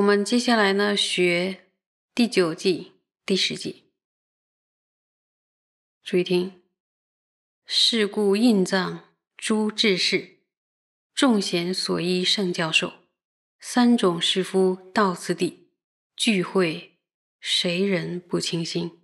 我们接下来呢，学第九季第十季。注意听：是故印藏诸智士，众贤所依圣教授，三种师夫到此地，聚会谁人不倾心？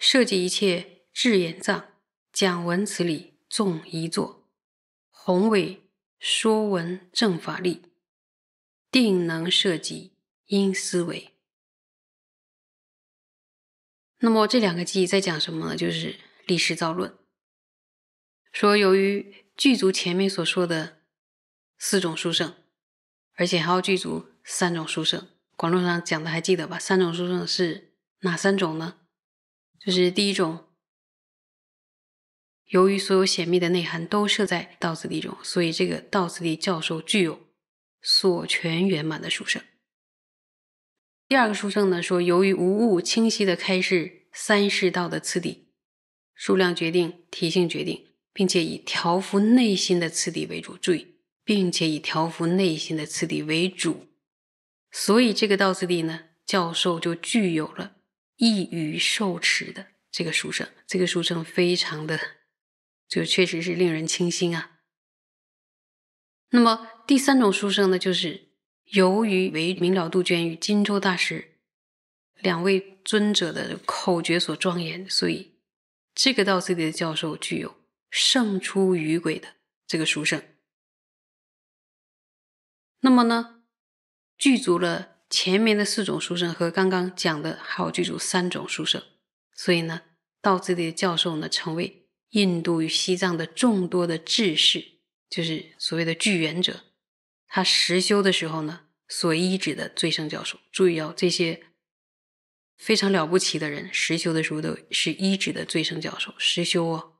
设计一切智眼藏，讲文此理纵一作，宏伟说文正法力。定能涉及因思维。那么这两个“记忆在讲什么呢？就是历史造论，说由于具足前面所说的四种书圣，而且还有具足三种书圣。广论上讲的还记得吧？三种书圣是哪三种呢？就是第一种，由于所有显密的内涵都设在道次第中，所以这个道次第教授具有。所全圆满的书生。第二个书生呢，说由于无物清晰的开示三世道的次第，数量决定、体性决定，并且以调伏内心的次第为主。注意，并且以调伏内心的次第为主。所以这个道次第呢，教授就具有了易于受持的这个书生。这个书生非常的，就确实是令人倾心啊。那么第三种书生呢，就是由于为明了杜鹃与金州大师两位尊者的口诀所庄严，所以这个道次第教授具有胜出于鬼的这个书生。那么呢，具足了前面的四种书生和刚刚讲的，还有具足三种书生，所以呢，道次第教授呢，成为印度与西藏的众多的志士。就是所谓的具缘者，他实修的时候呢，所依止的最胜教授。注意哦，这些非常了不起的人实修的时候，都是依止的最胜教授实修哦。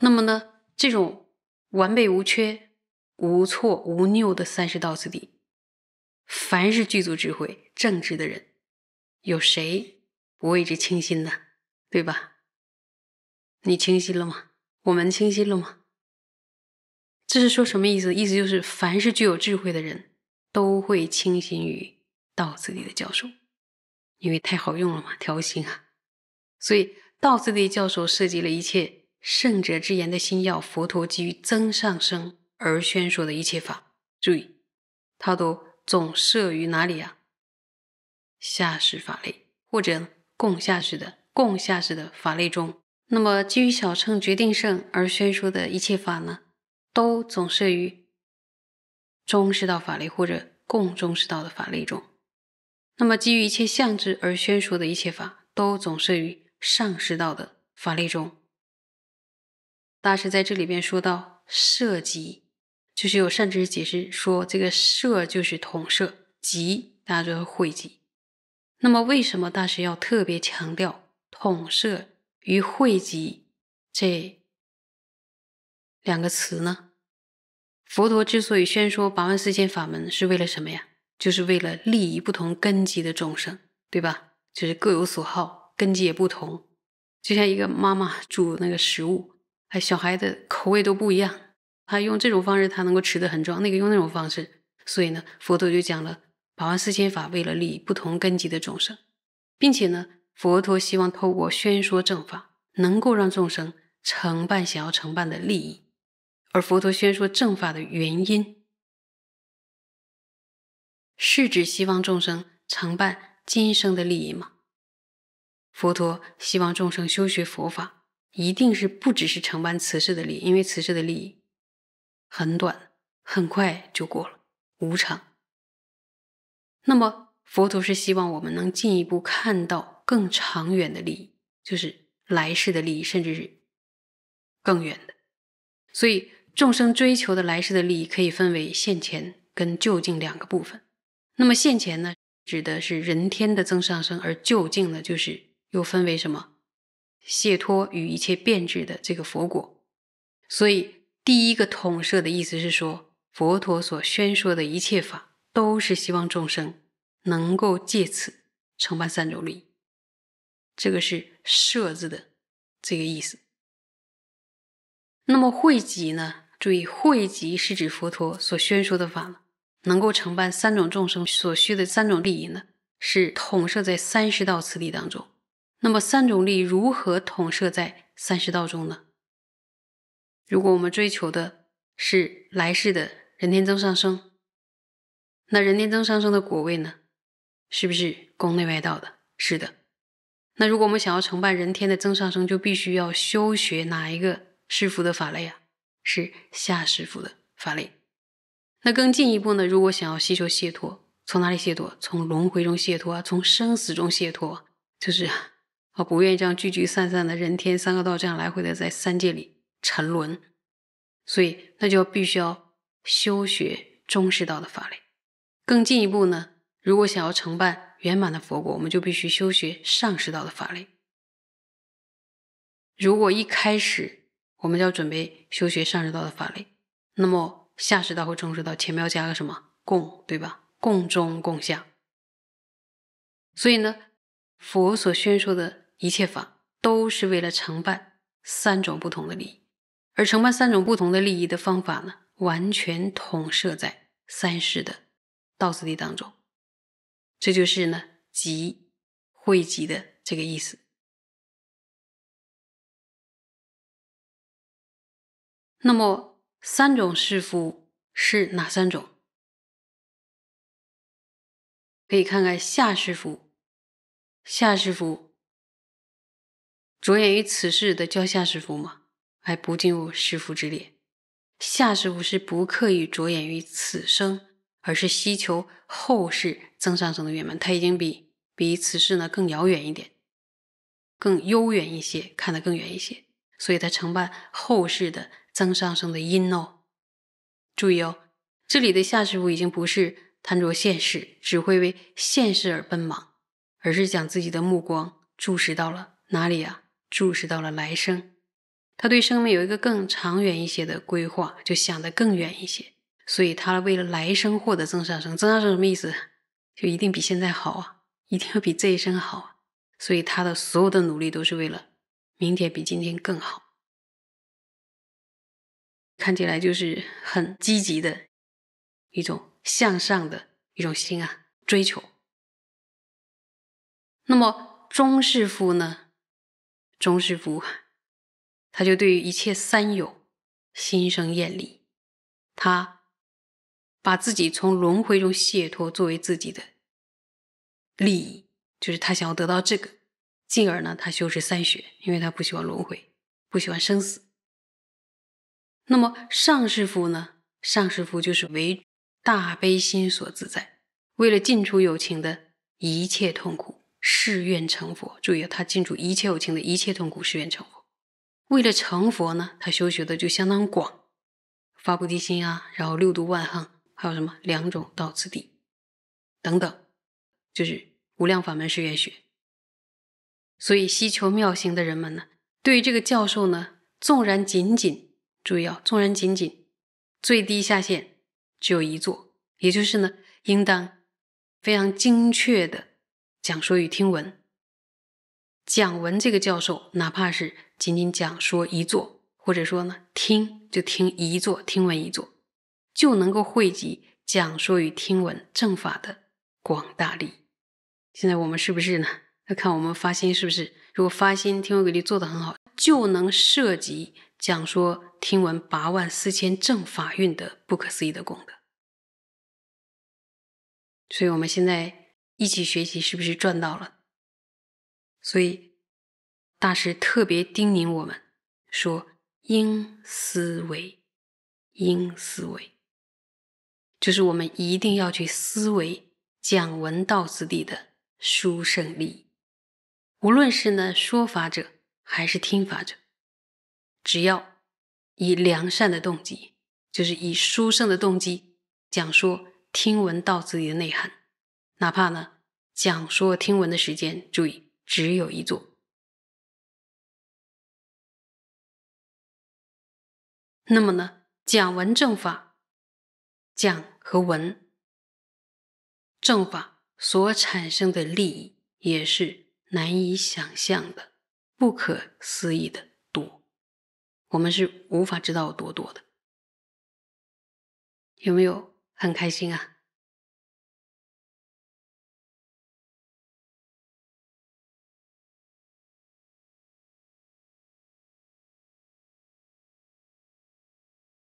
那么呢，这种完备无缺、无错无谬的三十道次第，凡是具足智慧正直的人，有谁不为之清心呢？对吧？你清晰了吗？我们清晰了吗？这是说什么意思？意思就是，凡是具有智慧的人，都会倾心于道次第的教授，因为太好用了嘛，调心啊。所以，道次第教授涉及了一切圣者之言的心药，佛陀基于增上生而宣说的一切法。注意，它都总设于哪里啊？下士法类，或者供下士的供下士的法类中。那么，基于小乘决定胜而宣说的一切法呢？都总摄于中世道法律或者共中世道的法律中，那么基于一切相知而宣说的一切法，都总摄于上世道的法律中。大师在这里边说到“摄集”，就是有善知识解释说，这个“摄”就是统摄，“集”大家就是汇集。那么为什么大师要特别强调统摄与汇集这？两个词呢？佛陀之所以宣说八万四千法门，是为了什么呀？就是为了利益不同根基的众生，对吧？就是各有所好，根基也不同。就像一个妈妈煮那个食物，哎，小孩的口味都不一样。他用这种方式，他能够吃的很壮；那个用那种方式，所以呢，佛陀就讲了八万四千法，为了利益不同根基的众生，并且呢，佛陀希望透过宣说正法，能够让众生承办想要承办的利益。而佛陀宣说正法的原因，是指希望众生承办今生的利益吗？佛陀希望众生修学佛法，一定是不只是承办此世的利益，因为此世的利益很短，很快就过了无常。那么佛陀是希望我们能进一步看到更长远的利益，就是来世的利益，甚至是更远的，所以。众生追求的来世的利益可以分为现前跟究竟两个部分。那么现前呢，指的是人天的增上升，而究竟呢，就是又分为什么？解脱与一切变质的这个佛果。所以第一个“统摄”的意思是说，佛陀所宣说的一切法，都是希望众生能够借此承办三种利益。这个是“摄”字的这个意思。那么汇集呢？注意，汇集是指佛陀所宣说的法，能够承办三种众生所需的三种利益呢，是统摄在三十道次第当中。那么，三种力如何统摄在三十道中呢？如果我们追求的是来世的人天增上升，那人天增上升的果位呢，是不是宫内外道的？是的。那如果我们想要承办人天的增上升，就必须要修学哪一个师傅的法类啊？是下师傅的法类，那更进一步呢？如果想要吸收解脱，从哪里解脱？从轮回中解脱啊，从生死中解脱，就是啊，不愿意这样聚聚散散的人天三个道这样来回的在三界里沉沦，所以那就必须要修学中士道的法类。更进一步呢，如果想要成办圆满的佛果，我们就必须修学上士道的法类。如果一开始。我们要准备修学上师道的法类，那么下师道和中师道前面要加个什么“共”对吧？共中共下。所以呢，佛所宣说的一切法，都是为了承办三种不同的利益，而承办三种不同的利益的方法呢，完全统摄在三世的道次第当中。这就是呢集汇集的这个意思。那么三种师傅是哪三种？可以看看夏师傅。夏师傅着眼于此事的叫夏师傅吗？还不进入师傅之列。夏师傅是不刻意着眼于此生，而是希求后世增上生的圆满。他已经比比此世呢更遥远一点，更悠远一些，看得更远一些，所以他承办后世的。曾上升的阴哦。注意哦，这里的夏师傅已经不是贪着现实，只会为现实而奔忙，而是将自己的目光注视到了哪里啊？注视到了来生。他对生命有一个更长远一些的规划，就想的更远一些。所以他为了来生获得增上生，增上生什么意思？就一定比现在好啊，一定要比这一生好。啊。所以他的所有的努力都是为了明天比今天更好。看起来就是很积极的一种向上的一种心啊追求。那么钟师傅呢？钟师傅他就对于一切三有心生厌离，他把自己从轮回中解脱作为自己的利益，就是他想要得到这个，进而呢他修持三学，因为他不喜欢轮回，不喜欢生死。那么上师佛呢？上师佛就是为大悲心所自在，为了尽除有情的一切痛苦，誓愿成佛。注意啊，他尽除一切有情的一切痛苦，誓愿成佛。为了成佛呢，他修学的就相当广，发菩提心啊，然后六度万行，还有什么两种到次第等等，就是无量法门誓愿学。所以希求妙行的人们呢，对这个教授呢，纵然仅仅。注意啊，众人仅仅最低下限只有一座，也就是呢，应当非常精确的讲说与听闻。讲闻这个教授，哪怕是仅仅讲说一座，或者说呢听就听一座，听闻一座，就能够汇集讲说与听闻正法的广大力。现在我们是不是呢？要看我们发心是不是？如果发心听闻给力做的很好，就能涉及。讲说听闻八万四千正法运的不可思议的功德，所以我们现在一起学习，是不是赚到了？所以大师特别叮咛我们说：“应思维，应思维，就是我们一定要去思维讲闻道之地的殊胜利益，无论是呢说法者还是听法者。”只要以良善的动机，就是以书生的动机讲说听闻道自己的内涵，哪怕呢讲说听闻的时间，注意只有一座。那么呢讲文正法，讲和文正法所产生的利益，也是难以想象的，不可思议的。我们是无法知道有多多的，有没有很开心啊？